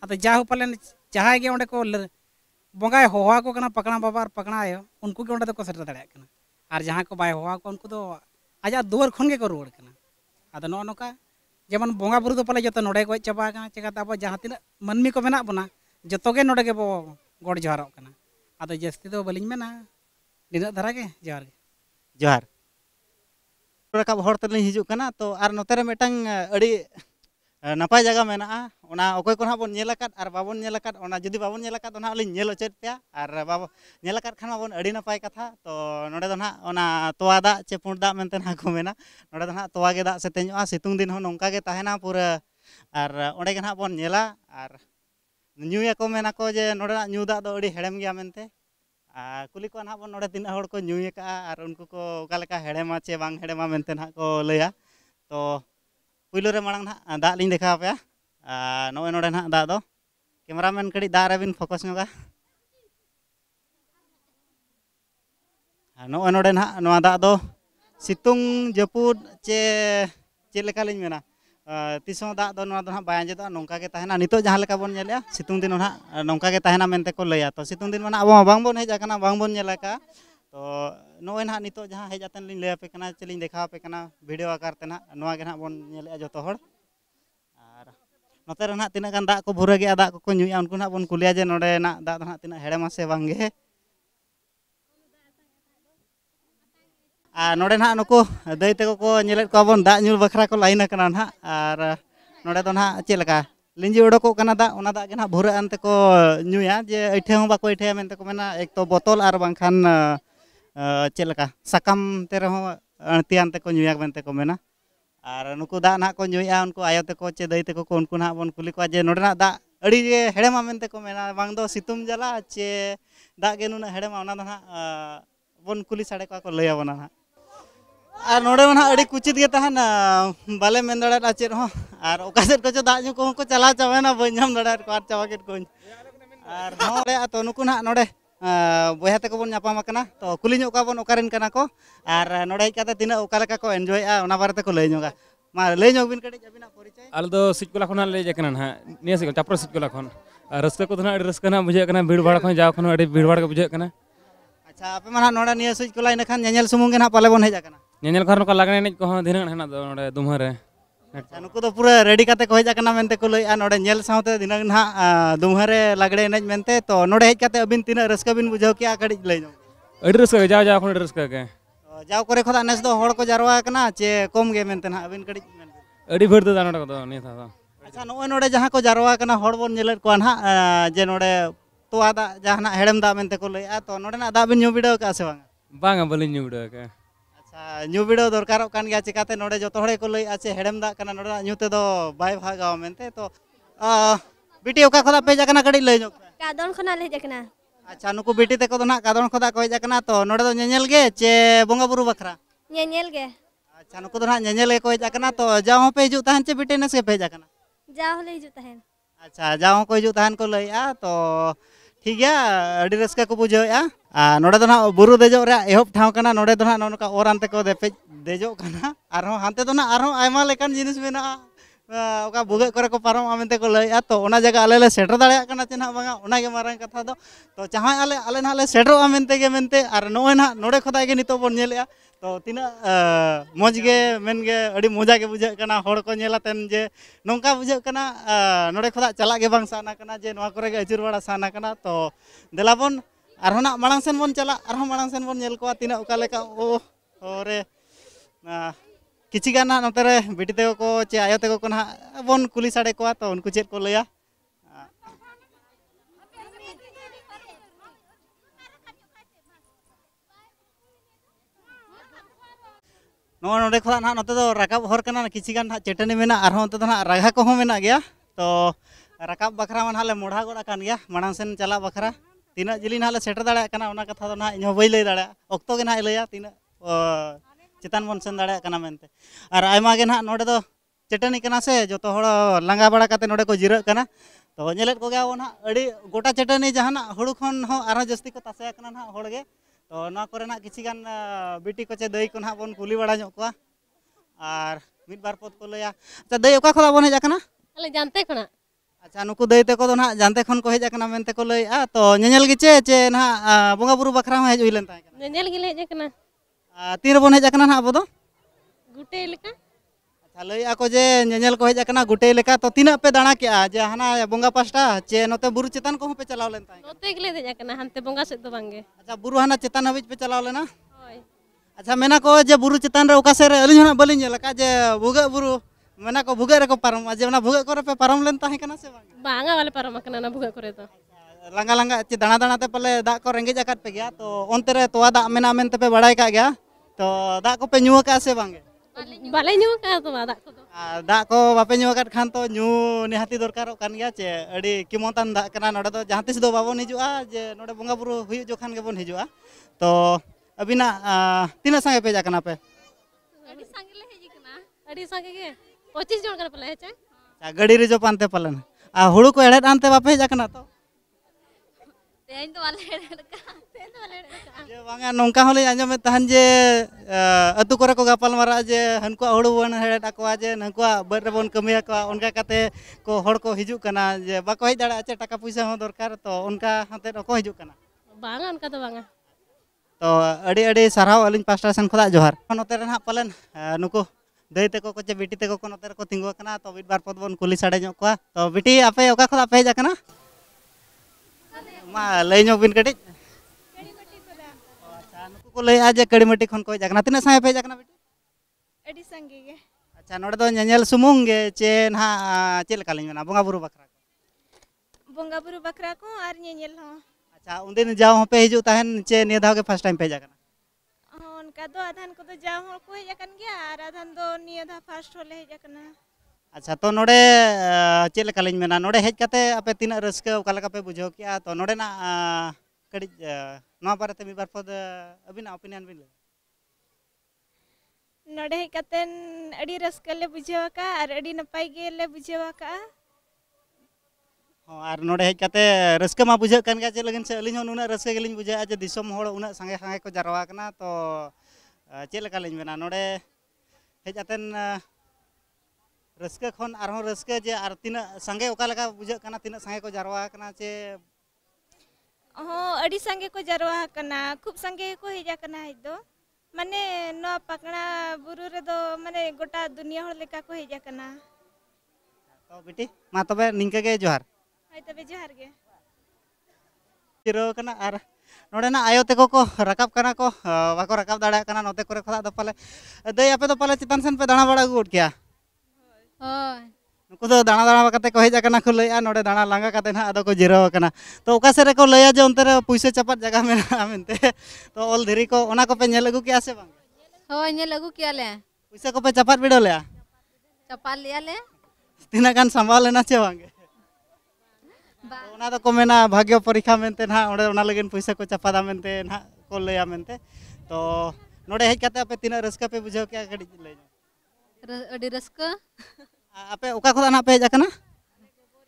अब जा पाले जहाँगे को बंगा हवा पाकड़ा बाबा और पाकड़ा आयो उनको को सेटर दाड़ा और जहाँ को बै हवा को उनको आज दुआर खनगे को रुआड़ना अब ना जेमन बंगा बुरु तो पाले जो नोड़ गज चाबा चेक अब जहाँ तना मानमी को मना बोना जो गे बो ᱜᱚᱰ ᱡᱚᱦᱟᱨᱚᱜ ᱠᱟᱱᱟ ᱟᱫᱚ ᱡᱟᱹᱥᱛᱤ ᱫᱚ ᱵᱟᱹᱞᱤᱧ ᱢᱮᱱᱟ ᱱᱤᱱᱟᱹᱜ ᱫᱷᱟᱨᱟ ᱜᱮ ᱡᱚᱦᱟᱨ ᱜᱮ ᱡᱚᱦᱟᱨ ᱨᱟᱠᱟᱵ ᱦᱚᱲ ᱛᱮᱞᱤᱧ ᱦᱤᱡᱩᱜ ᱠᱟᱱᱟ ᱛᱚ ᱟᱨ ᱱᱚᱛᱮ ᱨᱮ ᱢᱤᱫᱴᱟᱝ ᱟᱹᱰᱤ ᱱᱟᱯᱟᱭ ᱡᱟᱭᱜᱟ ᱢᱮᱱᱟᱜᱼᱟ ᱚᱱᱟ ᱚᱠᱚᱭ ᱠᱚ ᱱᱟᱦᱟᱜ ᱵᱚᱱ ᱧᱮᱞ ᱟᱠᱟᱫ ᱟᱨ ᱵᱟᱵᱚᱱ ᱧᱮᱞ ᱟᱠᱟᱫ ᱚᱱᱟ ᱡᱩᱫᱤ ᱵᱟᱵᱚᱱ ᱧᱮᱞ ᱟᱠᱟᱫ ᱫᱚ ᱱᱟᱦᱟᱜ ᱞᱤᱧ ᱧᱮᱞ ᱦᱚᱪᱚᱭᱮᱫ ᱯᱮᱭᱟ ᱟᱨ ᱵᱟᱵᱚ ᱧᱮᱞ ᱟᱠᱟᱫ ᱠᱷᱟᱱ ᱢᱟᱵᱚᱱ ᱟᱹᱰᱤ ᱱᱟᱯᱟᱭ ᱠᱟᱛᱷᱟ ᱛᱚ ᱱᱚᱰᱮ ᱫᱚ ᱱᱟᱦᱟᱜ ᱚᱱᱟ ᱛᱚᱣᱟ ᱫᱟᱜ ᱪᱮ ᱯᱩᱸᱰ ᱫᱟᱜ ᱢᱮᱱᱛᱮ ᱱᱟᱦᱟᱜ ᱠᱚ ᱢᱮᱱᱟ ᱱᱚᱰᱮ ᱫᱚ ᱱᱟᱦᱟᱜ ᱛᱚᱣᱟ ᱜᱮ ᱫᱟᱜ ᱥᱮᱛᱮᱧᱚᱜᱼᱟ ᱥᱤᱛᱩᱝ ᱫᱤᱱ ᱦᱚᱸ ᱱᱚᱝᱠᱟ ᱜᱮ ᱛᱟᱦᱮᱱᱟ ᱯᱩᱨᱟᱹ ᱟᱨ ᱚᱸᱰᱮ ᱜᱮ ᱱᱟᱦᱟᱜ ᱵᱚᱱ ᱧᱮᱞᱟ ᱟᱨ nyuwe ko mena je nora nyuda do ri helem ge te a kuli ko na bo nora tin ahor ko nyuwe ka arun ko ko kala ka a che bang helem a men te na ko le ya to pulo re malang na da ling de a no we nora na da do kemera men kadi da ra bin fokus nyo ka Nah, nona deh, nona ada tuh situng jepur c c lekali mana? ᱛᱤᱥᱦᱚᱸ ᱫᱟᱜ ᱫᱚ ᱱᱚᱣᱟ ᱫᱚ ᱦᱟᱸᱜ ᱵᱟᱭ ᱟᱸᱡᱮᱫᱚᱜᱼᱟ ᱱᱚᱝᱠᱟ ᱜᱮ ᱛᱟᱦᱮᱱᱟ ᱱᱤᱛᱚᱜ ᱡᱟᱦᱟᱸ ᱞᱮᱠᱟ ᱵᱚᱱ ᱧᱮᱞᱮᱜᱼᱟ ᱥᱤᱛᱩᱝ ᱫᱤᱱ ᱦᱟᱸᱜ ᱱᱚᱝᱠᱟ ᱜᱮ ᱛᱟᱦᱮᱱᱟ ᱢᱮᱱᱛᱮ ᱠᱚ ᱞᱟᱹᱭᱟ ᱛᱚ ᱥᱤᱛᱩᱝ ᱫᱤᱱ ᱢᱟ ᱟᱵᱚ ᱦᱚᱸ ᱵᱟᱝᱵᱚᱱ ᱦᱮᱡ ᱟᱠᱟᱱᱟ ᱵᱟᱝᱵᱚᱱ ᱧᱮᱞ ᱟᱠᱟᱫᱼᱟ ᱛᱚ ᱱᱚᱜᱼᱚᱭ ᱱᱟᱦᱟᱜ ᱱᱤᱛᱚᱜ ᱡᱟᱦᱟᱸ ᱦᱮᱡ ᱟᱛᱮᱱ ᱞᱤᱧ ᱞᱟᱹᱭᱟᱯᱮ ᱠᱟᱱᱟ ᱪᱮ ᱞᱤᱧ ᱫᱮᱠᱷᱟᱣᱟᱯᱮ ᱠᱟᱱᱟ ᱵᱷᱤᱰᱤᱭᱳ ᱟᱠᱟᱨ ᱛᱮ ᱱᱟᱦᱟᱜ ᱱᱚᱣᱟ ᱜᱮ ᱱᱟᱦᱟᱜ ᱵᱚᱱ ᱧᱮᱞᱮᱜᱼᱟ ᱡᱚᱛᱚ ᱦᱚᱲ ᱟᱨ ᱱᱚᱛᱮ ᱨᱮ ᱱᱟᱦᱟᱜ ᱛᱤᱱᱟᱹᱜ ᱜᱟᱱ ᱫᱟᱜ ᱠᱚ ᱵᱷᱩᱨᱟᱹᱜᱮᱜᱼᱟ ᱫᱟᱜ ᱠᱚᱠᱚ ᱧᱩᱭᱟ ᱩᱱᱠᱩ ᱱᱟᱦᱟᱜ ᱵᱚᱱ ᱠᱩᱞᱤᱭᱟ ᱡᱮ ᱱᱚᱰᱮᱱᱟᱜ ᱫᱟᱜ ᱫᱚ ᱱᱟᱦᱟᱜ ᱛᱤᱱᱟᱹᱜ ᱦᱮᱲᱮᱢᱟ ᱥᱮ ᱵᱟᱝᱜᱮ और नोड़े ना नुकू दाई तक को नेलेद बखरा को लाइन कना ना और नोड़े तो ना चेलका लिंजी उड़ोक दा दागे ना भूर आनते को नुया जे ऐठे बाको ऐठे मेनते को मेना एक तो बोतल और बाखान चलका सकम ते रहो अणतियान नुया मेनते मेना और नुकू दाग ना को नुया उनको आयो ते को चे दाई तक उनको ना बन कुली को जे ना दा अड़ी जे हेड़ेमा मेनते सितुम जला चे दागे गे नुना हेड़ेमा ना बन कुली साड़े को लैया ना ᱟᱨ ᱱᱚᱰᱮ ᱢᱟ ᱟᱹᱰᱤ ᱠᱩᱪᱤᱛ ᱜᱮ ᱛᱟᱦᱮᱱ ᱵᱟᱞᱮ ᱢᱮᱱ ᱫᱟᱲᱮᱭᱟᱜᱼᱟ ᱪᱮᱫ ᱦᱚᱸ ᱟᱨ ᱚᱠᱟ ᱥᱮᱫ ᱠᱚᱪᱚ ᱫᱟᱜ ᱧᱩ ᱠᱚᱦᱚᱸ ᱠᱚ ᱪᱟᱞᱟᱣ ᱪᱟᱵᱟᱭᱮᱱᱟ ᱵᱟᱹᱧ ᱧᱟᱢ ᱫᱟᱲᱮᱭᱟᱜ ᱠᱚᱣᱟ ᱟᱨ ᱪᱟᱵᱟ ᱠᱮᱫ ᱠᱚᱣᱟᱧ ᱟᱨ ᱱᱚᱰᱮ ᱟᱛᱚ ᱱᱩᱠᱩ ᱱᱟᱦᱟᱜ ᱱᱚᱰᱮ ᱵᱚᱭᱦᱟ ᱛᱮᱠᱚ ᱵᱚᱱ ᱧᱟᱯᱟᱢ ᱟᱠᱟᱱᱟ ᱛᱚ ᱠᱩᱞᱤ ᱧᱚᱜ ᱠᱚᱣᱟ ᱵᱚᱱ ᱚᱠᱟᱨᱮᱱ ᱠᱟᱱᱟ ᱠᱚ ᱟᱨ ᱱᱚᱰᱮ ᱦᱮᱡ ᱠᱟᱛᱮ ᱛᱤᱱᱟᱹᱜ ᱚᱠᱟ ᱞᱮᱠᱟ ᱠᱚ ᱮᱱᱡᱚᱭᱮᱜᱼᱟ ᱚᱱᱟ ᱵᱟᱨᱮ ᱛᱮᱠᱚ ᱞᱟᱹᱭ ᱧᱚᱜᱟ ᱢᱟ ᱞᱟᱹᱭ ᱧᱚᱜ ᱵᱤᱱ ᱠᱟᱹᱴᱤᱡ ᱟᱹᱵᱤᱱᱟᱜ ᱯᱚᱨᱤᱪᱚᱭ ᱟᱞᱮ ᱫᱚ ᱥᱤᱡᱽᱠᱚᱞᱟ ᱠᱷᱚᱱᱟᱜ ᱞᱮ ᱦᱮᱡ ᱟᱠᱟᱱᱟ ᱱᱟᱦᱟᱜ ᱱᱤᱭᱟᱹ ᱥᱤᱡᱽᱠᱚᱞᱟ ᱪᱟᱯᱨᱟ ᱥᱤᱡᱽᱠᱚᱞᱟ ᱠᱷᱚᱱ ᱟᱨ ᱨᱟᱹᱥᱠᱟᱹ ᱠᱚᱫᱚ ᱱᱟᱦᱟᱜ ᱟᱹᱰᱤ ᱨᱟᱹᱥᱠᱟᱹ ᱱᱟᱦᱟᱜ ᱵᱩᱡᱷᱟᱹᱜ ᱠᱟᱱᱟ ᱵᱷᱤᱲ ᱵᱷᱟᱲ ᱠᱷᱚᱱ ᱡᱟᱣ ᱠᱷᱚᱱ ᱟᱹᱰᱤ ᱵᱷᱤᱲ ᱵᱷᱟᱲ ᱜᱮ ᱵᱩᱡᱷᱟᱹᱜ ᱠᱟᱱᱟ છા અપમેના નોડે નિયસઈ કુલાઈન ખાન નયનલ સુમુંગેન પાલેબોન હેજકન નયનલ ખરન કલગને કોહ ધિનન હેના દો નોડે દુમહરે અચ્છા નુકો તો પુરા રેડી કાતે કોહેજકન મેનતે કુ લઈ આ નોડે નયલ સાઉતે ધિનન હા દુમહરે લગડેનેજ મેનતે તો નોડે હેજ કાતે અબિન તિન રસકબિન બુજો કે આ કડી લેજો એડ્રેસ કો જાઓ જાઓ ઓખણ એડ્રેસ કરકે જાઓ કરે કોનસ દો હોળ કો જરવાકન છે કોમ ગે મેનતે ના અબિન કડી એડી ભરતો દા નોડે નય થા તો અચ્છા નો નોડે જહા કો જરવાકન હોળ બોન નયલે કોન હા જે નોડે ᱛᱚᱣᱟ ᱫᱟᱜ ᱡᱟᱦᱟᱱᱟᱜ ᱦᱮᱲᱮᱢ ᱫᱟᱜ ᱢᱮᱱᱛᱮ ᱠᱚ ᱞᱟᱹᱭᱟ ᱛᱚ ᱱᱚᱰᱮᱱᱟᱜ ᱫᱟᱜ ᱵᱤᱱ ᱧᱩ ᱵᱤᱰᱟᱹᱣ ᱠᱟᱜᱼᱟ ᱥᱮ ᱵᱟᱝᱟ ᱵᱟᱝᱟ ᱵᱟᱹᱞᱤᱧ ᱧᱩ ᱵᱤᱰᱟᱹᱣ ᱠᱟᱜᱼᱟ ᱟᱪᱪᱷᱟ ᱧᱩ ᱵᱤᱰᱟᱹᱣ ᱫᱚᱨᱠᱟᱨᱚᱜ ᱠᱟᱱ ᱜᱮᱭᱟ ᱪᱤᱠᱟᱹᱛᱮ ᱱᱚᱰᱮ ᱡᱚᱛᱚ ᱦᱚᱲ ᱜᱮᱠᱚ ᱞᱟᱹᱭᱟ ᱪᱮ ᱦᱮᱲᱮᱢ ᱫᱟᱜ ᱠᱟᱱᱟ ᱱᱚᱰᱮᱱᱟᱜ ᱧᱩ ᱛᱮᱫᱚ ᱵᱟᱭ ᱵᱷᱟᱜᱟᱣᱟ ᱢᱮᱱᱛᱮ ᱛᱚ ᱵᱤᱴᱤ ᱚᱠᱟ ᱠᱷᱚᱱᱟᱜ ᱯᱮ ᱦᱮᱡ ᱟᱠᱟᱱᱟ ᱠᱟᱹᱴᱤᱡ ᱞᱟᱹᱭ ᱧᱚᱜ ᱠᱟᱫᱚᱱ ᱠᱷᱚᱱᱟᱜ ᱞᱮ ᱦᱮᱡ ᱟᱠᱟᱱᱟ ᱟᱪᱪᱷᱟ ᱱᱩᱠᱩ ᱵᱤᱴᱤ ᱛᱮᱠᱚ ᱫᱚ ᱱᱟᱜ ᱠᱟᱫᱚᱱ ᱠᱷᱚᱱᱟᱜ ᱠᱚ ᱦᱮᱡ ᱟᱠᱟᱱᱟ ᱛᱚ ᱱᱚᱰᱮ ᱫᱚ ᱧᱮᱧᱮᱞ ᱜᱮ ᱪᱮ ᱵᱚᱸᱜᱟ ᱵᱩᱨᱩ ᱵᱟᱠᱷᱨᱟ ᱧᱮᱧᱮᱞ ᱜᱮ ᱟᱪᱪᱷᱟ ᱱᱩᱠᱩ ᱫᱚ ᱱᱟᱜ ᱧᱮᱧᱮᱞ ᱜᱮᱠᱚ ᱦᱮᱡ ᱟᱠᱟᱱᱟ ᱛᱚ ᱡᱟᱣ ᱦᱚᱸᱯᱮ ᱦᱤᱡᱩᱜ ᱛᱟᱦᱮᱱ ᱪᱮ ᱵᱤᱴᱤ ᱱᱮᱥ ᱜᱮᱯᱮ ᱦᱮᱡ ᱟᱠᱟᱱᱟ ᱡᱟᱣ ᱦᱚᱸᱞᱮ ᱦᱤᱡᱩᱜ ᱛᱟᱦᱮᱱ ᱟᱪᱪᱷᱟ ᱡᱟᱣ ᱦᱚᱸᱠᱚ ᱦᱤᱡᱩᱜ ᱛᱟᱦᱮᱱ ᱠᱚ ᱞᱟᱹᱭᱮᱜᱼᱟ ᱛᱚ ठीक है अड़ी रस्का को बुझाया ना बुरु देजो एहब एहोप ठाव ना नोनका और आनते को देपे देजो कना आरो हानते दो जिनिस ओका बुगे करे को पारम आमेंते को लय तो ओना जगह आले ले सेटर दाड़या कना चेना बांगा ओना के मारंग कथा दो तो चाहे आले आले ना ले सेटर आमेंते के मेनते आर नोए ना नोड़े खदाय के नितो बन नेलेया तो तिना मौज के मेन के अड़ी मजा के बुझे कना होड़ को नेला तेन जे नोंका बुझे कना नोड़े खदा चला के बांग साना कना जे नोआ करे के अचुर बड़ा साना कना तो देलाबन आर ना मांग सेन बन चला आर मांग सेन बन नेल को तिना ओका लेका ओ ओरे किसी का ना नोते बेटी तक को चे आयो तक को ना बन कुली साड़े को तो उनको चेक को लिया नोड़े खा ना नोते रकब हर किसी का ना चेटनी में और तो ना राघा को मेना गया तो रकब बखरा में ना मोड़ा कान गया मांग सेन चला बखरा तीना जिली ना सेटर दाड़ा कथा तो ना इन बी लै दाड़ा ओक्तो के ना लै तीना चितान बन सेन दाते ना ना चटनी से जो तो लांगा बड़ा ना को जिर तो नेल को ना गोटा चटनी जहाँ हूँ खन आर जस्ती को तसे ना हे तो ना कि बीटी को दई को ना बन कुली बड़ा और मिद बार पद को लैया अच्छा दई अका खा बन हजार जानते अच्छा नुक दई तक ना जानते खन को हजना मनते को लैया तो चे चे ना बंगा बुरु बखरा हज हुई तीन बन हज ना अब गुटे अच्छा लैया को जे को गुटे तो तीन पे दाणा के जे हना बंगा पास्टा चे नते बुरु चेतान को पे चलाव लेन बंगा से बांगे अच्छा बुरु हना चेतान हबिज पे चलाव लेना अच्छा मेना को जे बुरु चेतान रे ओका से रे जे भुगा बुरु मेना को भुगा रे को पारम जे ना को रे पे पारम लेन ताहे कना से बांगा वाले पारम कना ना को रे तो लंगा लंगा दाणा दाणा ते पले दा को रेंगे जाकत पे गया तो ओनते रे तोवा दा मेना पे बड़ाई का गया तो दा को पे न्यू का से बांगे बाले न्यू का तो दा को तो। दा को बापे न्यू का खान तो न्यू निहाती दरकार कान गया चे अड़ी किमोतान दा कना नडे तो जहां तिस दो बाबो निजुआ जे नडे बंगा हुई जो खान के बन हिजुआ तो अबिना तीना संगे पे जाकना पे अड़ी संगे ले हिजी कना अड़ी संगे के 25 जन कर पले चे गाड़ी रे जो पानते पलन आ हुड़ू को एड़े आनते बापे जाकना तो ᱵᱟᱝᱟ ᱱᱚᱝᱠᱟ ᱦᱚᱸᱞᱤᱧ ᱟᱸᱡᱚᱢᱮᱫ ᱛᱟᱦᱮᱱ ᱡᱮ ᱟᱹᱛᱩ ᱠᱚᱨᱮ ᱠᱚ ᱜᱟᱯᱟᱞ ᱢᱟᱨᱟᱜᱼᱟ ᱡᱮ ᱦᱟᱹᱱᱠᱩᱣᱟᱜ ᱦᱩᱲᱩ ᱵᱚᱱ ᱦᱮᱲᱦᱮᱫ ᱟᱠᱚᱣᱟ ᱡᱮ ᱱᱩᱠᱩᱣᱟᱜ ᱵᱟᱹᱫᱽ ᱨᱮᱵᱚᱱ ᱠᱟᱹᱢᱤᱭᱟᱠᱚᱣᱟ ᱚᱱᱠᱟ ᱠᱟᱛᱮ ᱠᱚ ᱦᱚᱲ ᱠᱚ ᱦᱤᱡᱩᱜ ᱠᱟᱱᱟ ᱡᱮ ᱵᱟᱠᱚ ᱦᱮᱡ ᱫᱟᱲᱮᱭᱟᱜᱼᱟ ᱪᱮ ᱴᱟᱠᱟ ᱯᱚᱭᱥᱟ ᱦᱚᱸ ᱫᱚᱨᱠᱟᱨ ᱛᱚ ᱚᱱᱠᱟ ᱦᱟᱛᱮᱫ ᱦᱚᱸᱠᱚ ᱦᱤᱡᱩᱜ ᱠᱟᱱᱟ ᱵᱟᱝᱟ ᱚᱱᱠᱟ ᱫᱚ ᱵᱟᱝᱟ ᱛᱚ ᱟᱹᱰᱤ ᱟᱹᱰᱤ ᱥᱟᱨᱦᱟᱣ ᱟᱹᱞᱤᱧ ᱯᱟᱥᱴᱟ ᱥᱮᱱ ᱠᱷᱚᱱᱟᱜ ᱡᱚᱦᱟᱨ ᱱᱚᱛᱮ ᱨᱮ ᱱᱟᱦᱟᱜ ᱯᱟᱞᱮᱱ ᱱᱩᱠᱩ ᱫᱟᱹᱭ ᱛᱮᱠᱚ ᱠᱚ ᱪᱮ ᱵᱤᱴᱤ ᱛᱮᱠᱚ ᱠᱚ ᱱᱚᱛᱮ ᱨᱮᱠᱚ ᱛᱤᱸᱜᱩ ᱟᱠᱟᱱᱟ ᱛᱚ ᱢᱤᱫ ᱵᱟᱨ ᱯᱚᱫ ᱵᱚᱱ ᱠᱩᱞᱤ ᱥᱟᱰᱮ ᱧᱚᱜ ᱠᱚᱣᱟ ᱛᱚ ᱵᱤᱴᱤ ᱟᱯᱮ ᱚᱠᱟ ᱠᱷᱚᱱᱟᱜ ᱯᱮ ᱦᱮᱡ ᱟᱠᱟᱱᱟ মা লৈ ন বিন কাটি কড়ি মটি কো দা আচ্ছা নুকু কো লৈ আ জে কড়ি মটি খোন কো জাগনা তিনে সময় পে জাগনা বিটি এডি সঙ্গি গে আচ্ছা নডো তো ঞেঞেল সুমং গে চে না চেলে কালিন না বঙা বুরু বকড়া বঙা বুরু বকড়া কো আর ঞেঞেল হ আচ্ছা উনদিন যাও হ পে হিজু তাহেন চে নিয়াধা গে ফার্স্ট টাইম পে জাগনা অন কা দ আধান কো তো যাও হ কো হিজাকান গিয়া আর আধান দ নিয়াধা ফার্স্ট হল হিজাকনা अच्छा तो नोड़े चेल कलिंग में ना नोड़े हेज कते अपे तीन रस्के उकाल कपे बुझो किया तो नोड़े ना कड़ी ना पर ते मिबार पद अभी ना ओपिनियन भी ले नोड़े हेज कते अड़ी रस्के ले बुझो का और अड़ी नपाई के ले बुझो का और नोड़े हेज कते रस्के मा बुझो कन का चेल लगन से अलिंग उना रस्के गलिंग बुझो आज दिसम होड़ उना संगे संगे को जरवा कना तो चेल कलिंग में ना नोड़े हेज अतन रस्के खन आरो रस्के जे आर तिना संगे ओका लगा बुझे कना तिना संगे को जारवा कना जे हाँ अड़ी संगे को जारवा कना खूब संगे को हिजा कना हिदो माने नो पकड़ा बुरु रे दो माने गोटा दुनिया होले का को हे जा कना तो बेटी मा तबे निंके के जोहार हाय तबे जोहार के जिरो कना आर नोड़ना आयो तेको को रकाब कना को वाको रकाब दाड़ा कना नोते करे खदा द पाले दई आपे तो पाले चितन सन पे दाणा बड़ा गुड किया उनको दाणा दाणा हजना को लैया ना दाणा लांगा ना अब जिरवान तो अका सर को लैया जो उनते पैसे चापा जगह मेरा तो ऑल धीरी को ओना को पे नेल अगू किया से बांग अगू किया पैसे को पे चापा बिडो ले चापा लिया ले तिना गन लेना छे बांग तो मेना भाग्य परीक्षा मेंते ना ओडे लगे पैसे को चापा दा ना को लैया मेंते तो नोडे हेज कते पे तिना पे बुझो के अडी लै अडी आपे ओका खदा ना पे जाकना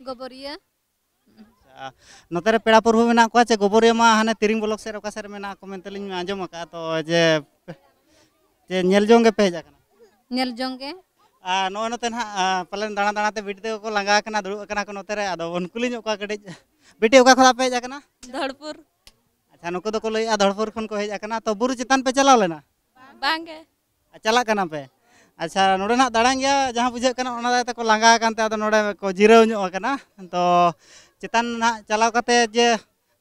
गोबरिया नतरे पेड़ा प्रभु मेना को चे गोबरिया मा हने तिरिंग ब्लॉक से ओका सर मेना को मेंतलि में आंजम का तो जे जे नेल जोंगे पे जाकना नेल जोंगे आ नो नते ना पलन दाना दाना ते बिटे को लंगा कना दुरु कना को नतरे आ दो अनकुलि ओका कडे बिटे ओका खदा पे जाकना धड़पुर अच्छा नको तो को लई आ धड़पुर खन को हे जाकना तो बुरु चितान पे चला लेना बांगे चला कना पे ᱟᱪᱪᱷᱟ ᱱᱚᱰᱮ ᱱᱟᱜ ᱫᱟᱬᱟᱱ ᱜᱮᱭᱟ ᱡᱟᱦᱟᱸ ᱵᱩᱡᱷᱟᱹᱜ ᱠᱟᱱᱟ ᱚᱱᱟ ᱫᱟᱭᱛᱮ ᱠᱚ ᱞᱟᱸᱜᱟ ᱟᱠᱟᱱᱛᱮ ᱟᱫᱚ ᱱᱚᱰᱮ ᱠᱚ ᱡᱤᱨᱟᱹᱣ ᱧᱚᱜ ᱟᱠᱟᱱᱟ ᱛᱚ ᱪᱮᱛᱟᱱ ᱱᱟᱜ ᱪᱟᱞᱟᱣ ᱠᱟᱛᱮ ᱡᱮ ᱛᱤᱱᱟᱹᱜ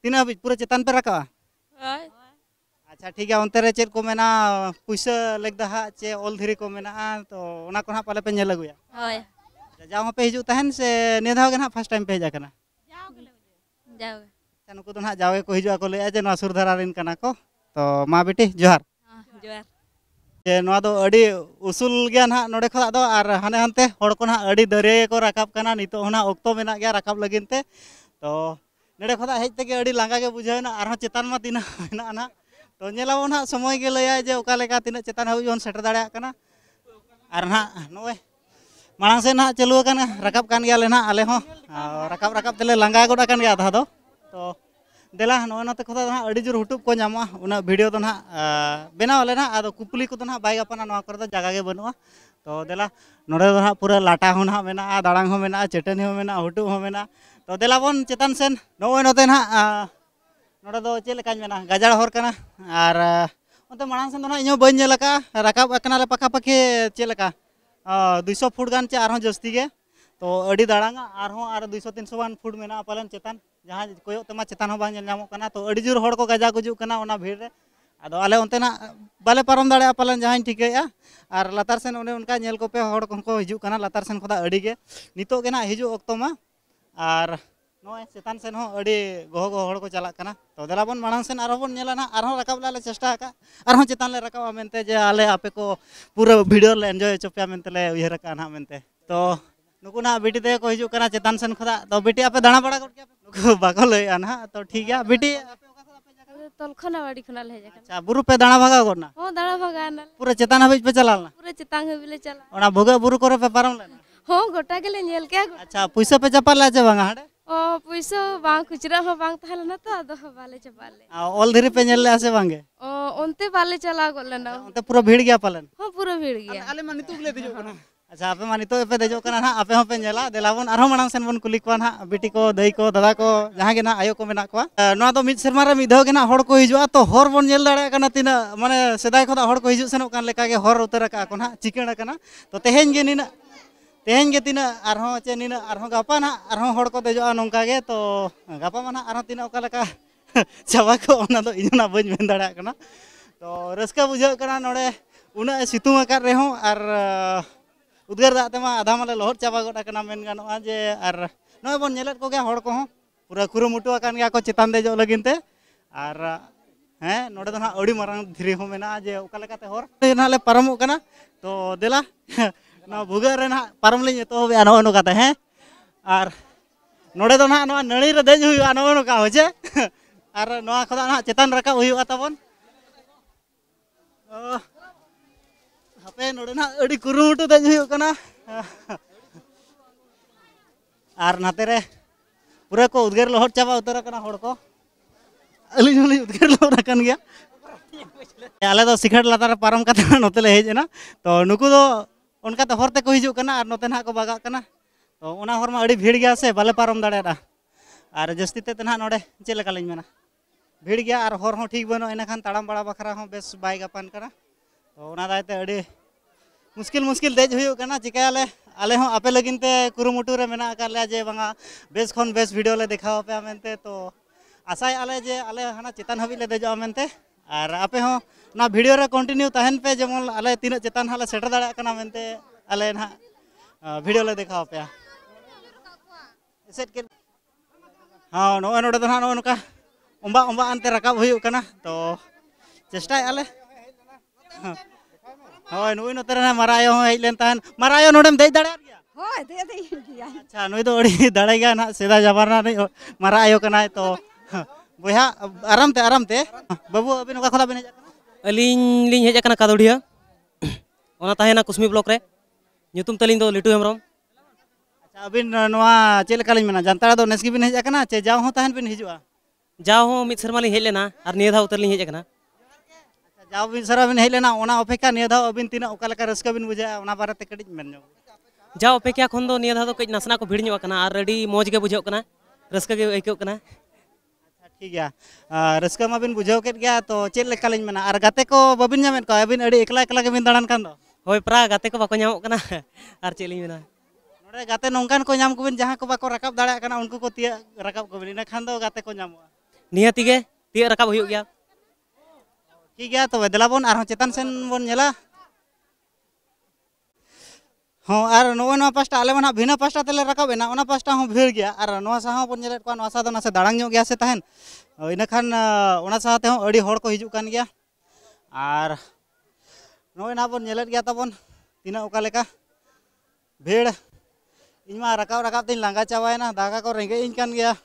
ᱦᱟᱹᱵᱤᱡ ᱯᱩᱨᱟᱹ ᱪᱮᱛᱟन पे रखा अच्छा ठीक है उनते चेक को मेना पैसा लगदा हा चे ऑल धीरे को मेना तो ओना को ना पाले पे नेल अगुया होय जाओ पे हिजु तहन से नेदाव के ना फर्स्ट टाइम पे हेजा कना जाओ के जाओ अच्छा नुको तो ना जावे को हिजु को ले जे ना सुरधारा रिन कना को तो मां बेटी जोहार हां जोहार ᱡᱮ ᱱᱚᱣᱟ ᱫᱚ ᱟᱹᱰᱤ ᱩᱥᱩᱞ ᱜᱮᱭᱟ ᱱᱟᱦᱟᱜ ᱱᱚᱰᱮ ᱠᱷᱚᱱᱟᱜ ᱫᱚ ᱟᱨ ᱦᱟᱱᱮ ᱦᱟᱱᱛᱮ ᱦᱚᱲ ᱠᱚ ᱱᱟᱦᱟᱜ ᱟᱹᱰᱤ ᱫᱟᱹᱨᱭᱟᱹ ᱜᱮᱠᱚ ᱨᱟᱠᱟᱵ ᱠᱟᱱᱟ ᱱᱤᱛᱚᱜ ᱦᱚᱸ ᱚᱠᱛᱚ ᱢᱮᱱᱟᱜ ᱜᱮᱭᱟ ᱨᱟᱠᱟᱵ ᱞᱟᱹᱜᱤᱫ ᱛᱮ ᱛᱚ ᱱᱚᱰᱮ ᱠᱷᱚᱱᱟᱜ ᱦᱮᱡ ᱛᱮᱜᱮ ᱟᱹᱰᱤ ᱞᱟᱸᱜᱟ ᱜᱮ ᱵᱩᱡᱷᱟᱹᱣᱱᱟ ᱟᱨᱦᱚᱸ ᱪᱮᱛᱟᱱ ᱢᱟ ᱛᱤᱱᱟᱹᱜ ᱢᱮᱱᱟᱜᱼᱟ ᱱᱟᱦᱟᱜ ᱛᱚ ᱧᱮᱞᱟᱵᱚᱱ ᱱᱟᱦᱟᱜ ᱥᱚᱢᱚᱭ ᱜᱮ ᱞᱟᱹᱭᱟᱭ ᱡᱮ ᱚᱠᱟ ᱞᱮᱠᱟ ᱛᱤᱱᱟᱹᱜ ᱪᱮᱛᱟᱱ ᱦᱟᱹᱵᱤᱡ ᱵᱚᱱ ᱥᱮᱴᱮᱨ ᱫᱟᱲᱮᱭᱟᱜ ᱠᱟᱱᱟ ᱟᱨ ᱱᱟᱦᱟᱜ ᱱᱚᱜᱼᱚᱭ ᱢᱟᱲᱟᱝ ᱥᱮᱫ ᱱᱟᱦᱟᱜ ᱪᱟᱹᱞᱩ ᱟᱠᱟᱱᱟ ᱨᱟᱠᱟᱵ ᱠᱟᱱ ᱜᱮᱭᱟᱞᱮ ᱱᱟᱦᱟᱜ ᱟᱞᱮ ᱦᱚᱸ ᱨᱟᱠᱟᱵ ᱨᱟᱠᱟᱵ ᱛᱮᱞᱮ ᱞᱟᱸᱜᱟ ᱜᱚᱫ ᱟᱠᱟᱱ ᱜᱮᱭᱟ ᱟᱫᱷᱟ ᱫᱚ ᱛᱚ देला ना तकदा ना अडी जोर हुटुप को जामा उना वीडियो तो ना बिना वाले ना आदो कुपली को तो ना बाइक अपना नोआ करदा जगह के बनुआ तो देला नोरे तो ना पूरा लाटा हो ना मेना दाडांग हो मेना चेटन हो मेना हुटु हो मेना तो देला बोन चेतन सेन नोए नोते ना नोरे दो चेले काज मेना गजड़ होर और आर उते मणांग सेन तो ना इयो बन जेलका रकाब अकना ले पका पके चेलका 200 फुट गान चे आरो जस्ती के तो अडी दाडांग आरो आरो 200 300 वन फुट मेना जहाँ कोयोग तेमा चितान हो बांग तो जोर होड़ को गजा गुजुक भीड़े उना भीड़ उनते ना बाले पारम दाड़े पालन जहाँ ठीके और लतार सेन उनका नल कोपे को हजूक लतार सेन खुदा अड़ी के नितो के ना हिजू वक्त मा और नोए चितान सेन हो अड़ी गोहो गोहो को चलना तो देला बन मानन सेन और ना आरो रकाब लाले चेष्टा का आरो चितान ले रकाबा मनते जे आले आपे को पूरा भिडियो एनजय एंजॉय चोपिया मेनते ले उयेर का ना बेटी दे को हजूक चितान सेन खुदा तो बेटी आपे दाणा बड़ा कर आपको बाकल है ना तो ठीक है बेटी तलखना वाड़ी खनाल है जकन अच्छा बुरु पे दाना भागा करना हो दाना भागा ना पूरा चेतान हबिज पे चलालना पूरा चेतान हबिले चला ओना भोगा बुरु करे पे पारम लेना हो गोटा गेले नेल के अच्छा पैसा पे चपाला जे बांगा ओ पैसा बांग कुचरा हो बांग थाल ना तो दो बाले चपाले ऑल धीरे पे नेले आसे बांगे ओ ओनते बाले चला गोले ना ओनते पूरा भीड़ गया पालन हो पूरा भीड़ गया आले माने तुगले दिजो ना अच्छा आप मानित पे देजो ना आप पे देलाबन और मांग सेन बन कुली को ना बेटी को दई को दादा को जहाँ ना आयो को मेना तो को मिद सेरमा रे मिद ना हर को हिजुआ तो हर बन नेल दाड़ा तीन माने सदाय खदा हर को हिजुग सेनोग कान हर उतर को तो ना चिकण तो तेहेन गे निना तेहेन और चे निना और गपा ना और हर को देजो नोंका के तो गपा मा तो ना और तीना चाबा को ना तो दाड़ा तो रस्का बुझा नोड़े उना सितुम आकार और उद्गार दाग तेमा आधा माले लहर चाबा जे और को पूरा कुरुमुटु को चितान दे जो और हैं नोडे तो ना अड़ी धीरे हो मेना जे ओका लेकाते हर नाले परम करना तो देला ना भुगर ना परम ले तो बे और नोडे तो ना नोआ नड़ी रे देज हुई आनो नोका और नोआ खदा ना चितान रखा हुई आतावन ᱟᱯᱮ ᱱᱚᱰᱮᱱᱟᱜ पूरा को उदगेर लहर चाबा उतर अली उदगेर लहर आले लातार पारम कथा नोते ले तो उनका हरते को हिजुकना और नोते ना को बागा तो हर भीड़ गया से बाले पारम दाड़ेरा और जस्ती ते ना नोडे चेले मेना भीड़ गया और हर ठीक बनो इन खान ताड़म बड़ा बखरा बेस बैपान तो दायते मुश्किल मुश्किल दज होना चिकाया आले हम आपे लगिन ते कुरुमुटू रे मेना कर ले जे बंगा बेस खन बेस वीडियो ले देखा पे मेनते तो आशा आले जे आले हना चितान हबी ले देजो मेनते और आपे हो ना वीडियो रे कंटिन्यू तहन पे जेमन आले तीन चितान हाले सेटर दाड़ा करना मेनते आले ना वीडियो ले देखा पे सेट के हां नो नो तो ना नो नका उंबा उंबा अंते रकाब होयो कना तो चेष्टा आले हाँ হয় নুই ন তৰনা মৰায় হৈ লন্তান মৰায় নডম দে দড়িয়া হয় দে দে আচ্ছা নুই তো অৰি দড়াই গানা সেদা জাবৰনা মৰায় অকনাই তো গোহা আৰামতে আৰামতে বাবু অবিন কাখলা বিনে যকনা অলিং লিন হে যকনা কদড়িয়া ওনা তাহেনা কুশমী ব্লকৰে নিতুম তলিং তো লিটু হেমৰং আচ্ছা অবিন নয়া চেল কালিন মান জানতাৰা তো নেসকি বিনে হে যকনা জে যাও হ তহন বিন হিজুৱা যাও হ মিছৰমা লিন হে লেনা আর নিয়া দা উতৰলি হে যকনা सारा बिन सर अभी हेलना अपेक्षा नहीं दौ अब तक रसका बिन बुझा बारे कटी मे जाओ अपेक्षा खन कहीं नसना को भिड़ और मजे बुझे रसका आयोग अच्छा ठीक है रसका मा बिन बुझे तो चलें मैं और गाते को बबिन जमेद अब एक्ला एक्ला दाड़न खान हाई प्रा गाते को बाको और चलिए मैं गाते नौकान को नाम को जहाँ को बाको रकाब दाड़ा उनको को तीय रकाब को इन खान गाते को नामा नियती तीय रकाब हो ठीक है तब दला बन और चेतन सेन बन जला हाँ और ना पास्टा आले ना भिना पास्टा तेल रखा है ना पास्टा हम भीड़ गया और ना साहा बन जेलेद को नोआ ना से दाड़ांग गया से तहन इन खान ओना को हिजू गया और नोए ना बन जेलेद गया तबन तीना भीड़ इनमा रकाब रकाब तीन लांगा चावायना दागा को रेंगे इन गया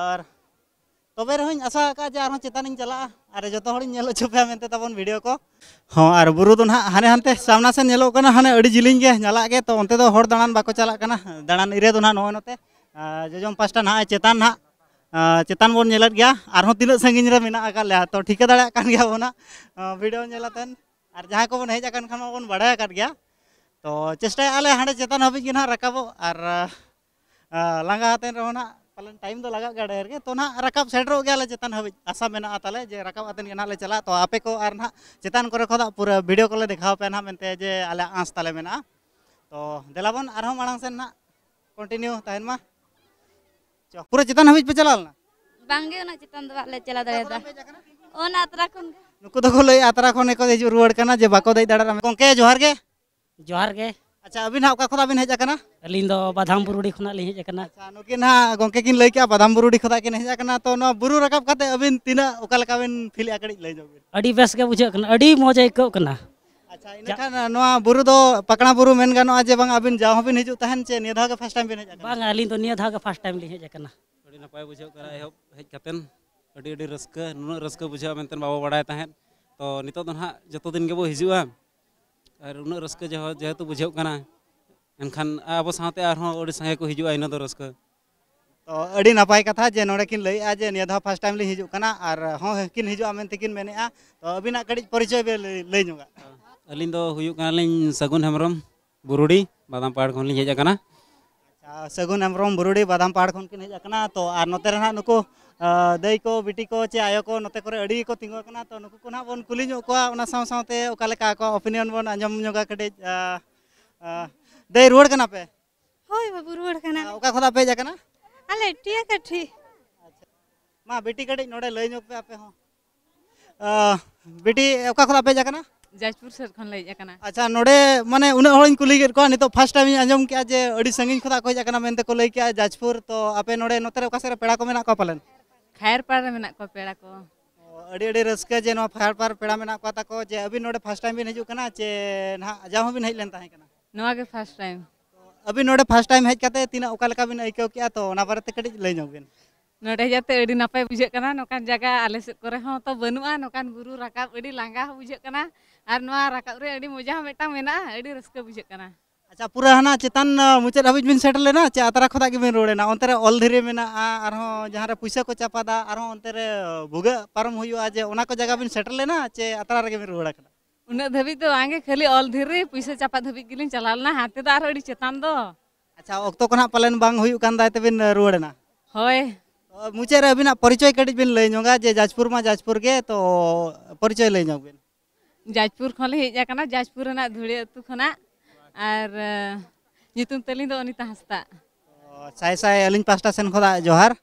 और तब रही आशा का जे चेतान चला और जो हड़ी नेल चोपे तबन वीडियो को हाँ और बुरु तो ना हाने हानते सामना से नेलो कना हाने जिलिंग के नला के तो अंत दाणान बाको चला दाणान इरे तो ना नोय नते जोजम पास्टा ना चेतान ना चेतान बोन नेलत गया और तिन संगिन रे मेना तो ठीक दाड़ा कान ना भिडियो नलाते नेलतन और जहां को बन हेज कान खान बन बड़ा गया तो चेष्टा हाँ हाने चेतान हबी के ना रकाबो और लांगा हाथ रहा पलन टाइम तो लगा गया डेर के तो ना रकब सेटर हो गया ला चेतन हवि आशा में ना आता ले जे रकब आते ना ले चला तो आपे को और ना चेतन को रखो दा पूरा वीडियो को ले दिखाओ पे ना मिलते जे अल आंस ताले में ना तो दिलावन आराम आराम से ना कंटिन्यू ताहिन मा चो पूरा चेतन हवि पे चला ना बांगे ना चेतन वाले चला तो दे जो रुवड़ करना जे बाको আচ্ছা আবিন হ কাখো আবিন হেজকানা লিনদো বাদামপুরুডি খনা লিন হেজকানা আচ্ছা নোকে না গংকেকিন লাইক বাদামপুরুডি খদা কি হেজকানা তো নো বুরু রাকাপ কাতে আবিন তিনা ওকাল কাবিন ফিল আকড়ি লাইজব আড়ি বেস গে বুঝকনা আড়ি মোজাইককনা আচ্ছা ইনখান নোয়া বুরুদো পাকনা বুরু মেনগান নো আজেবা আবিন যাও হবিন হিজু তাহান চে নিধা গ ফাস্ট টাইম বিন হেজকানা বাং আলিনদো নিধা গ ফাস্ট টাইম লিন হেজকানা অড়ি না পায় বুঝক গ আই হোপ হেজকাতেন আড়ি আড়ি রসক নুন রসক বুঝা মেন্টেন বাবা বড়ায় তাহেন তো নিতো দন হ যত দিন গবো হিজুয়া और उन रस्क जेहेतु बुझे एनखान अब साथे और संगे को हजू इन रहा तो अभी नपाय कथा जे नोड़े किन लैया जे निया दहा फर्स्ट टाइम ले हजू कना और हाँ किन हजू आमेन तकिन मेनेआ तो अबिना कड़ी परिचय बे ले अली सगुन हेम्रम बुरुडी बदाम पहाड़ खन हजना सगुन हेम्रम बुरुडी बदाम पहाड़ खन हजना तो आर नोते रहना दई को बिटी को चे आयो को नते करे अड़ी को तिंगो कना तो नुकु को ना बन कुली नो को ओना को ओपिनियन बन आंजम नोगा कटे दाई रोड कना पे होय बाबू रोड कना ओका हाँ, खदा पे जा कना अले टिया कठी अच्छा मा बिटी कटे नोडे लई पे आपे हो बिटी ओका खदा पे जा कना जाजपुर सर खन लई जा कना अच्छा नोडे माने उने होइन कुली के को फर्स्ट टाइम आंजम किया जे अड़ी संगिन खदा को जा कना को लई जाजपुर तो आपे नोडे नोतरे ओका सरे पेड़ा को मेना को पालन फायर पार्क रे को पेड़ा को रसके जे नो फायर पार्क पेड़ा मेना को ता को जे अभी नोडे फर्स्ट टाइम बिन हजु कना जे ना जा भी बिन लेन कना के फर्स्ट टाइम अभी नोडे फर्स्ट टाइम हज कते तीना ओका लका बिन आइको किया तो ना बारे ते कड़ी ले नो नोडे जाते अड़ी बुझे कना जगह आले से करे हो तो बनुआ नोकान बुरु राकाब अड़ी लांगा बुझे कना आर राकाब रे अड़ी मजा मेटा मेना अड़ी बुझे कना अच्छा पूरा हाँ ना चितान मुचाद हाबीज बिन सेटल लेना चे आतरा खदा के बिन रोड़े ना में आर पैसा को चपादा आर हो ओंतरे भुगे परम होयो जगह बिन सेटल लेना चे आतरा रे के बिन रोड़ा कना तो आंगे खाली ऑल पैसा चपा धबी के लिन चलाल ना हाते दार चितान दो अच्छा ओक्तो कोना पलन बांग होयो कान दाते बिन रोड़े ना अभी परिचय कटिज बिन लई जोंगा जे जाजपुर मा जाजपुर के तो परिचय लई जोंग बिन जाजपुर खले हे जाजपुर ना अतु खना ᱟᱨ ᱧᱩᱛᱩᱢ ᱛᱟᱹᱞᱤᱧ ᱫᱚ ᱚᱱᱤᱛᱟ ᱦᱟᱸᱥᱫᱟ ᱥᱟᱭ ᱥᱟᱭ ᱟᱹᱞᱤᱧ ᱯᱟᱥᱴᱟ ᱥᱮᱱ ᱠᱷᱚᱱᱟᱜ ᱡᱚᱦᱟᱨ